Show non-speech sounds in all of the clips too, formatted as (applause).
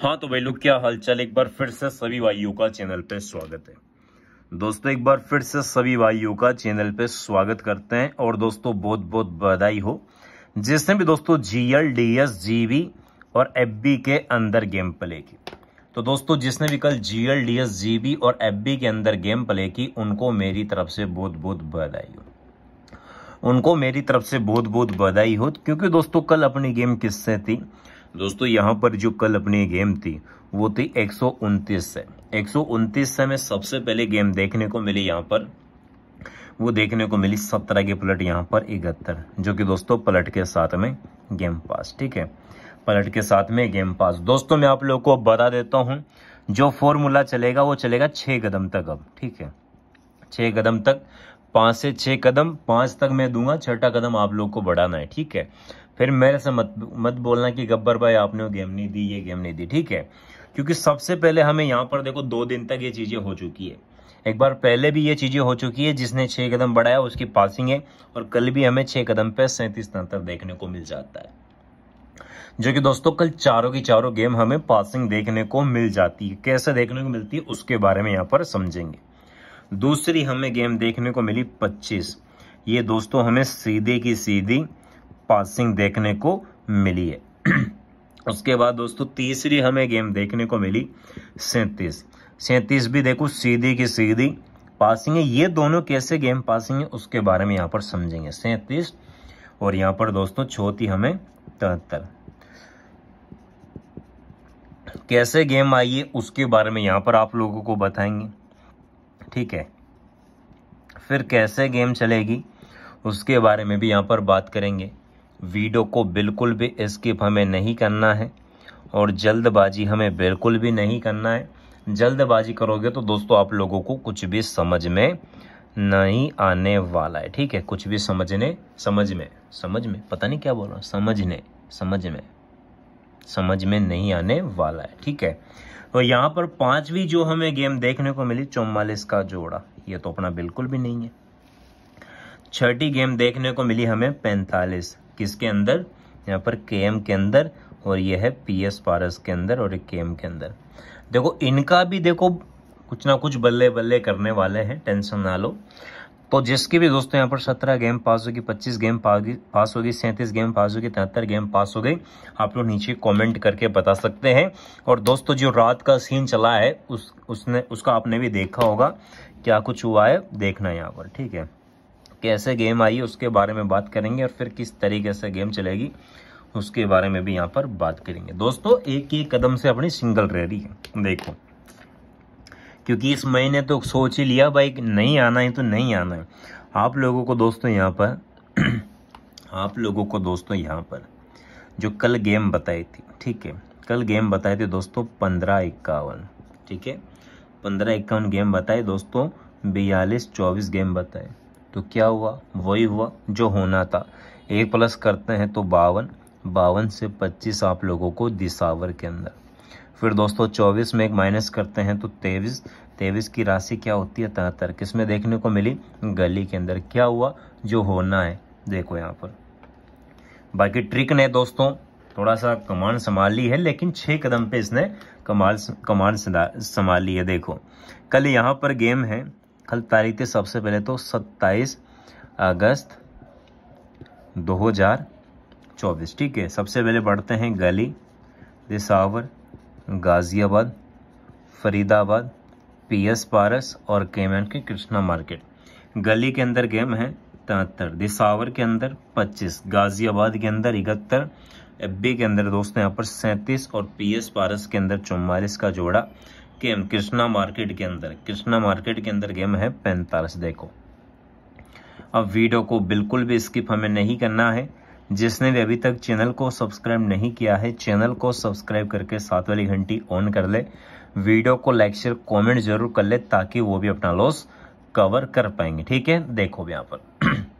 हाँ तो भाई लोग क्या हालचाल एक बार फिर से सभी भाइयों का चैनल पे स्वागत है दोस्तों एक बार फिर से सभी भाइयों का चैनल पे स्वागत करते हैं और दोस्तों बहुत बहुत बधाई हो जिसने भी दोस्तों GL D S G B और एफ बी के अंदर गेम प्ले की तो दोस्तों जिसने भी कल GL D S G B और एफ बी के अंदर गेम प्ले की उनको मेरी तरफ से बहुत बहुत बधाई हो उनको मेरी तरफ से बहुत बहुत बधाई हो क्योंकि दोस्तों कल अपनी गेम किससे थी दोस्तों यहाँ पर जो कल अपनी गेम थी वो थी एक से एक से में सबसे पहले गेम देखने को मिली यहाँ पर वो देखने को मिली सत्रह की पलट यहाँ पर इकहत्तर जो कि दोस्तों पलट के साथ में गेम पास ठीक है पलट के साथ में गेम पास दोस्तों मैं आप लोगों को बता देता हूँ जो फॉर्मूला चलेगा वो चलेगा छः कदम तक अब ठीक है छः कदम तक पाँच से छः कदम पाँच तक मैं दूंगा छठा कदम आप लोग को बढ़ाना है ठीक है फिर मेरे से मत मत बोलना कि गब्बर भाई आपने वो गेम नहीं दी ये गेम नहीं दी ठीक है क्योंकि सबसे पहले हमें यहाँ पर देखो दो दिन तक ये चीज़ें हो चुकी है एक बार पहले भी ये चीज़ें हो चुकी है जिसने छः कदम बढ़ाया उसकी पासिंग है और कल भी हमें छः कदम पे सैंतीस तंत्र देखने को मिल जाता है जो कि दोस्तों कल चारों की चारों गेम हमें पासिंग देखने को मिल जाती है कैसे देखने को मिलती है उसके बारे में यहाँ पर समझेंगे दूसरी हमें गेम देखने को मिली पच्चीस ये दोस्तों हमें सीधे की सीधी पासिंग देखने को मिली है (clears throat) उसके बाद दोस्तों तीसरी हमें गेम देखने को मिली सैंतीस सैंतीस भी देखो सीधी की सीधी पासिंग है ये दोनों कैसे गेम पासिंग है उसके बारे में यहाँ पर समझेंगे सैंतीस और यहाँ पर दोस्तों छोटी हमें तिहत्तर कैसे गेम आई है उसके बारे में यहाँ पर आप लोगों को बताएंगे ठीक है फिर कैसे गेम चलेगी उसके बारे में भी यहाँ पर बात करेंगे वीडियो को बिल्कुल भी स्किप हमें नहीं करना है और जल्दबाजी हमें बिल्कुल भी नहीं करना है जल्दबाजी करोगे तो दोस्तों आप लोगों को कुछ भी समझ में नहीं आने वाला है ठीक है कुछ भी समझने समझ में समझ में पता नहीं क्या बोल रहा समझने समझ में समझ में नहीं आने वाला है ठीक है तो यहाँ पर पांचवी जो हमें गेम देखने को मिली चौवालीस का जोड़ा ये तो अपना बिल्कुल भी नहीं है छठी गेम देखने को मिली हमें पैंतालीस किसके अंदर यहाँ पर के के अंदर और यह है पी एस पारस के अंदर और के एम के अंदर देखो इनका भी देखो कुछ ना कुछ बल्ले बल्ले करने वाले हैं टेंशन ना लो तो जिसके भी दोस्तों यहाँ पर सत्रह गेम पास होगी पच्चीस गेम पास होगी सैंतीस गेम पास होगी तिहत्तर गेम पास हो गई आप लोग नीचे कमेंट करके बता सकते हैं और दोस्तों जो रात का सीन चला है उस उसने उसका आपने भी देखा होगा क्या कुछ हुआ है देखना यहाँ पर ठीक है कैसे गेम आई उसके बारे में बात करेंगे और फिर किस तरीके से गेम चलेगी उसके बारे में भी यहाँ पर बात करेंगे दोस्तों एक ही कदम से अपनी सिंगल रह रही है देखो क्योंकि इस महीने तो सोच ही लिया भाई नहीं आना है तो नहीं आना है आप लोगों को दोस्तों यहाँ पर (clears throat) आप लोगों को दोस्तों यहाँ पर जो कल गेम बताई थी ठीक है कल गेम बताई थी दोस्तों पंद्रह इक्यावन ठीक है पंद्रह इक्यावन गेम बताए दोस्तों बयालीस चौबीस गेम बताए तो क्या हुआ वही हुआ जो होना था एक प्लस करते हैं तो बावन बावन से पच्चीस आप लोगों को दिसावर के अंदर फिर दोस्तों चौबीस में एक माइनस करते हैं तो तेईस तेईस की राशि क्या होती है तिहत्तर किस में देखने को मिली गली के अंदर क्या हुआ जो होना है देखो यहाँ पर बाकी ट्रिक ने दोस्तों थोड़ा सा कमान संभाल ली है लेकिन छह कदम पे इसने कमाल कमान संभाल ली है देखो कल यहाँ पर गेम है कल तारीख थी सबसे पहले तो 27 अगस्त 2024 ठीक है सबसे पहले बढ़ते हैं गली दिसावर गाज़ियाबाद फरीदाबाद पीएस पारस और केमन के कृष्णा मार्केट गली के अंदर गेम है तिहत्तर दिसावर के अंदर 25 गाज़ियाबाद के अंदर इकहत्तर एफ के अंदर दोस्तों यहाँ पर सैंतीस और पीएस पारस के अंदर चौवालीस का जोड़ा गेम कृष्णा मार्केट के अंदर कृष्णा मार्केट के अंदर गेम है पैंतालीस देखो अब वीडियो को बिल्कुल भी स्किप हमें नहीं करना है जिसने भी अभी तक चैनल को सब्सक्राइब नहीं किया है चैनल को सब्सक्राइब करके सात वाली घंटी ऑन कर ले वीडियो को लाइक शेयर कमेंट जरूर कर ले ताकि वो भी अपना लॉस कवर कर पाएंगे ठीक है देखो भी यहाँ पर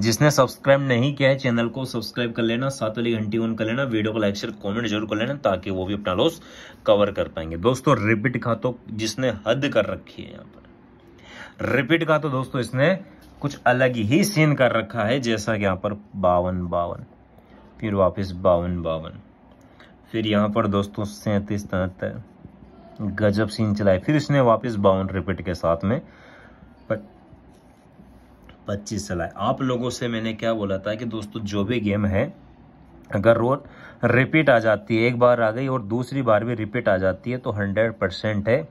जिसने सब्सक्राइब नहीं किया है चैनल को सब्सक्राइब कर लेना साथ वाली घंटी ऑन कर लेना वीडियो को लाइक शेयर कमेंट जरूर कर लेना ताकि वो भी अपना लॉस कवर कर पाएंगे दोस्तों रिपीट तो जिसने हद कर रखी है यहाँ पर रिपीट का तो दोस्तों इसने कुछ अलग ही सीन कर रखा है जैसा कि यहाँ पर बावन बावन फिर वापिस बावन बावन फिर यहाँ पर दोस्तों सैंतीस तहत्तर गजब सीन चलाए फिर इसने वापस बावन रिपीट के साथ में पर पच्चीस चलाए आप लोगों से मैंने क्या बोला था कि दोस्तों जो भी गेम है अगर रोड रिपीट आ जाती है एक बार आ गई और दूसरी बार भी रिपीट आ जाती है तो हंड्रेड परसेंट है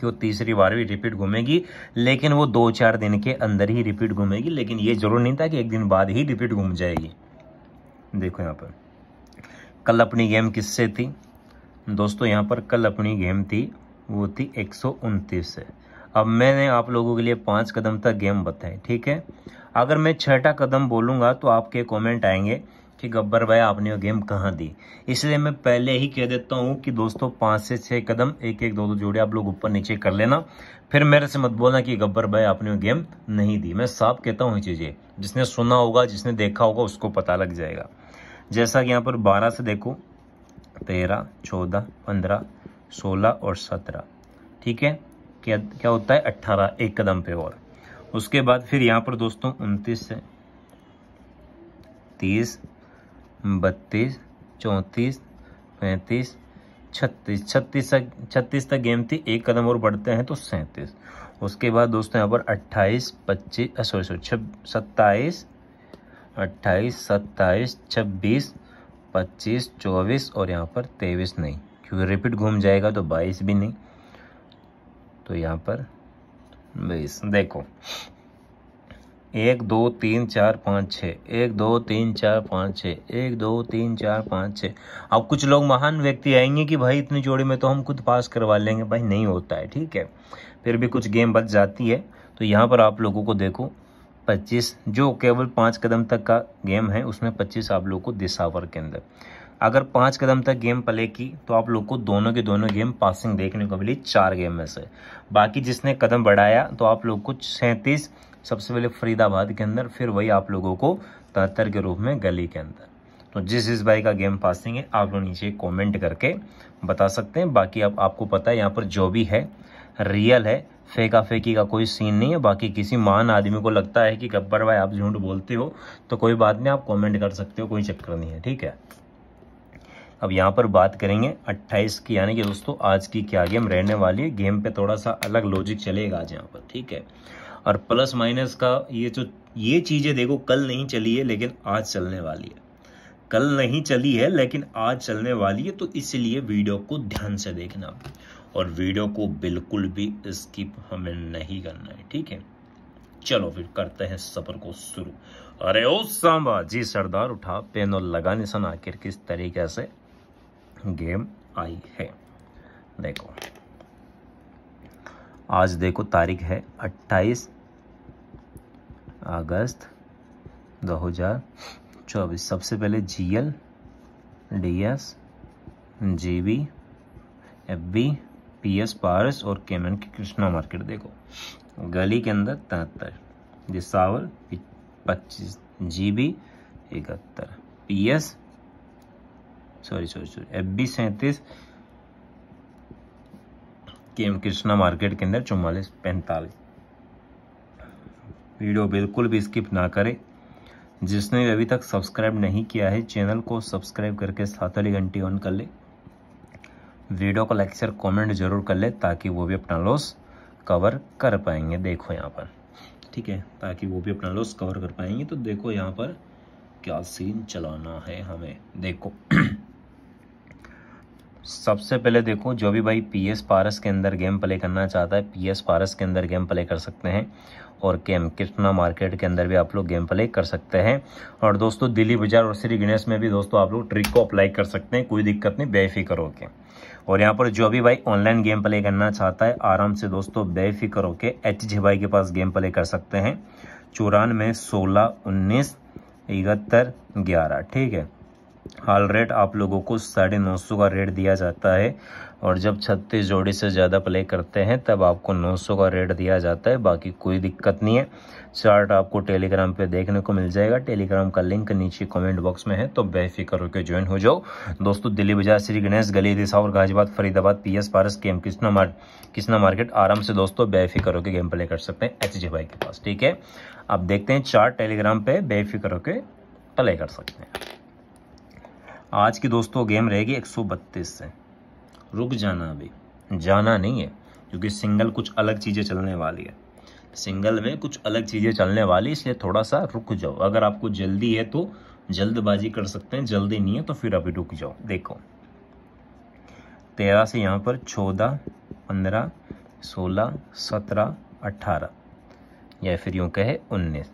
कि वो तीसरी बार भी रिपीट घूमेगी लेकिन वो दो चार दिन के अंदर ही रिपीट घूमेगी लेकिन ये जरूर नहीं था कि एक दिन बाद ही रिपीट घूम जाएगी देखो यहाँ पर कल अपनी गेम किससे थी दोस्तों यहाँ पर कल अपनी गेम थी वो थी एक से अब मैंने आप लोगों के लिए पाँच कदम तक गेम बताए ठीक है अगर मैं छठा कदम बोलूँगा तो आपके कमेंट आएंगे कि गब्बर भाई आपने वो गेम कहाँ दी इसलिए मैं पहले ही कह देता हूँ कि दोस्तों पाँच से छः कदम एक एक दो दो जोड़े आप लोग ऊपर नीचे कर लेना फिर मेरे से मत बोलना कि गब्बर भाई आपने वो गेम नहीं दी मैं साफ कहता हूँ ये चीज़ें जिसने सुना होगा जिसने देखा होगा उसको पता लग जाएगा जैसा कि यहाँ पर बारह से देखो तेरह चौदह पंद्रह सोलह और सत्रह ठीक है क्या क्या होता है अट्ठारह एक कदम पे और उसके बाद फिर यहाँ पर दोस्तों उनतीस है तीस बत्तीस चौंतीस पैंतीस छत्तीस छत्तीस तक छत्तीस तक गेम थी एक कदम और बढ़ते हैं तो सैंतीस उसके बाद दोस्तों यहाँ पर अट्ठाईस पच्चीस सॉरी सॉरी छब सत्ताईस अट्ठाईस सत्ताईस छब्बीस पच्चीस चौबीस और यहाँ पर तेईस नहीं क्योंकि रिपीट घूम जाएगा तो बाईस भी नहीं तो यहाँ पर बीस देखो एक दो तीन चार पाँच छः एक दो तीन चार पाँच छः एक दो तीन चार पाँच छः अब कुछ लोग महान व्यक्ति आएंगे कि भाई इतनी जोड़ी में तो हम खुद पास करवा लेंगे भाई नहीं होता है ठीक है फिर भी कुछ गेम बच जाती है तो यहाँ पर आप लोगों को देखो पच्चीस जो केवल पाँच कदम तक का गेम है उसमें पच्चीस आप लोगों को दिशावर के अंदर अगर पाँच कदम तक गेम प्ले की तो आप लोग को दोनों के दोनों गेम पासिंग देखने को मिली चार गेम में से बाकी जिसने कदम बढ़ाया तो आप लोग को सैंतीस सबसे पहले फरीदाबाद के अंदर फिर वही आप लोगों को तहत्तर के रूप में गली के अंदर तो जिस जिस भाई का गेम पासिंग है आप लोग नीचे कमेंट करके बता सकते हैं बाकी अब आप, आपको पता है यहाँ पर जो भी है रियल है फेका फेकी का कोई सीन नहीं है बाकी किसी मान आदमी को लगता है कि गब्बर भाई आप झूठ बोलते हो तो कोई बात नहीं आप कमेंट कर सकते हो कोई चक्कर नहीं है ठीक है अब यहाँ पर बात करेंगे 28 की यानी कि दोस्तों आज की क्या गेम रहने वाली है गेम पे थोड़ा सा अलग लॉजिक चलेगा आज यहाँ पर ठीक है और प्लस माइनस का ये जो ये चीज़ें देखो कल नहीं चली है लेकिन आज चलने वाली है कल नहीं चली है लेकिन आज चलने वाली है तो इसलिए वीडियो को ध्यान से देखना और वीडियो को बिल्कुल भी स्किप हमें नहीं करना है ठीक है चलो फिर करते हैं सफर को शुरू अरे ओ सांबा जी सरदार उठा पेन और लगा निशान आखिर किस तरीके से गेम आई है देखो आज देखो तारीख है 28 अगस्त 2024 सबसे पहले G L D S G B F B P S Paras और केमन की कृष्णा मार्केट देखो गली के अंदर तिहत्तर जिसावर पच्चीस जी बी इकहत्तर P S sorry sorry sorry F B सैंतीस के एम कृष्णा मार्केट के अंदर चौवालीस पैंतालीस वीडियो बिल्कुल भी स्किप ना करें जिसने अभी तक सब्सक्राइब नहीं किया है चैनल को सब्सक्राइब करके सात वाली घंटी ऑन कर ले वीडियो को लाइक शेयर कमेंट जरूर कर ले ताकि वो भी अपना लॉस कवर कर पाएंगे देखो यहाँ पर ठीक है ताकि वो भी अपना लॉस कवर कर पाएंगे तो देखो यहाँ पर क्या सीन चलाना है हमें देखो सबसे पहले देखो जो भी भाई पी एस पारस के अंदर गेम प्ले करना चाहता है पी एस पारस के अंदर गेम प्ले कर सकते हैं और केम कृष्णा मार्केट के अंदर भी आप लोग गेम प्ले कर सकते हैं और दोस्तों दिल्ली बाजार और श्री गणेश में भी दोस्तों आप लोग ट्रिक को अप्लाई कर सकते हैं कोई दिक्कत नहीं बेफिक्र होके और यहाँ पर जो भी भाई ऑनलाइन गेम प्ले करना चाहता है आराम से दोस्तों बेफिक्र होके एच जे भाई के पास गेम प्ले कर सकते हैं चौरानवे सोलह उन्नीस इकहत्तर ग्यारह ठीक है हाल रेट आप लोगों को साढ़े नौ सौ का रेट दिया जाता है और जब छत्तीस जोड़ी से ज़्यादा प्ले करते हैं तब आपको नौ सौ का रेट दिया जाता है बाकी कोई दिक्कत नहीं है चार्ट आपको टेलीग्राम पे देखने को मिल जाएगा टेलीग्राम का लिंक नीचे कमेंट बॉक्स में है तो बेफिक्र होकर ज्वाइन हो जाओ दोस्तों दिल्ली बाजार श्री गणेश गली रिसावर गाजीबाद फरीदाबाद पी एस पारस के कृष्णा मार्ग कृष्णा मार्केट आराम से दोस्तों बेफिक्र होकर गेम प्ले कर सकते हैं एच भाई के पास ठीक है आप देखते हैं चार्ट टेलीग्राम पर बेफिक्र होकर प्ले कर सकते हैं आज की दोस्तों गेम रहेगी एक सौ बत्तीस से रुक जाना अभी जाना नहीं है क्योंकि सिंगल कुछ अलग चीज़ें चलने वाली है सिंगल में कुछ अलग चीज़ें चलने वाली इसलिए थोड़ा सा रुक जाओ अगर आपको जल्दी है तो जल्दबाजी कर सकते हैं जल्दी नहीं है तो फिर अभी रुक जाओ देखो तेरह से यहाँ पर चौदह पंद्रह सोलह सत्रह अट्ठारह या फिर यूँ कहे उन्नीस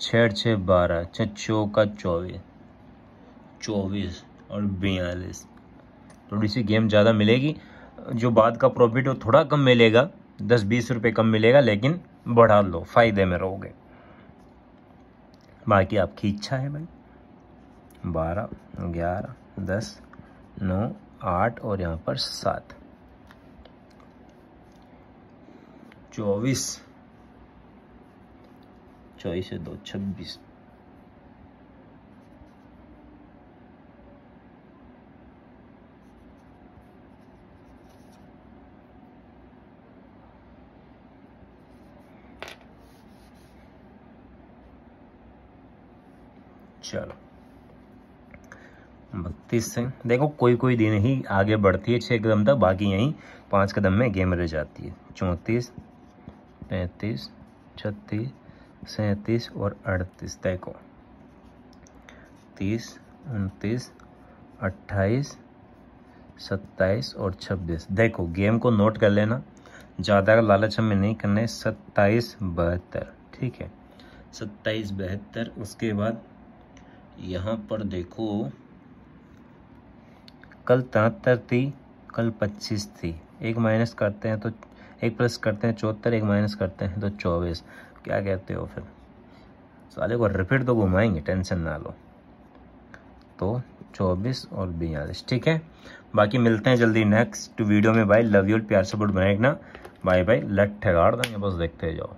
छः छः बारह छः चौका चौबीस चौबीस और बयालीस थोड़ी सी गेम ज़्यादा मिलेगी जो बाद का प्रॉफिट वो थोड़ा कम मिलेगा दस बीस रुपये कम मिलेगा लेकिन बढ़ा लो फायदे में रहोगे बाकी आपकी इच्छा है भाई बारह ग्यारह दस नौ आठ और यहाँ पर सात चौबीस चौबीस दो छब्बीस चलो बत्तीस से देखो कोई कोई दिन ही आगे बढ़ती है छः कदम तक बाकी यहीं पाँच कदम में गेम रह जाती है चौंतीस पैंतीस छत्तीस सैंतीस और अड़तीस देखो तीस उनतीस अट्ठाईस सत्ताईस और छब्बीस देखो गेम को नोट कर लेना ज़्यादा लालच हमें नहीं करना है सत्ताईस बहत्तर ठीक है सत्ताईस बहत्तर उसके बाद यहाँ पर देखो कल तिहत्तर थी कल पच्चीस थी एक माइनस करते हैं तो एक प्लस करते हैं चौहत्तर एक माइनस करते हैं तो चौबीस क्या कहते हो फिर साले को रिपीट तो घुमाएंगे टेंशन ना लो तो चौबीस और बयालीस ठीक है बाकी मिलते हैं जल्दी नेक्स्ट वीडियो में भाई लव यू प्यार से गुड बनाए रखना बाय बाय लट ठगाड़ देंगे बस देखते जाओ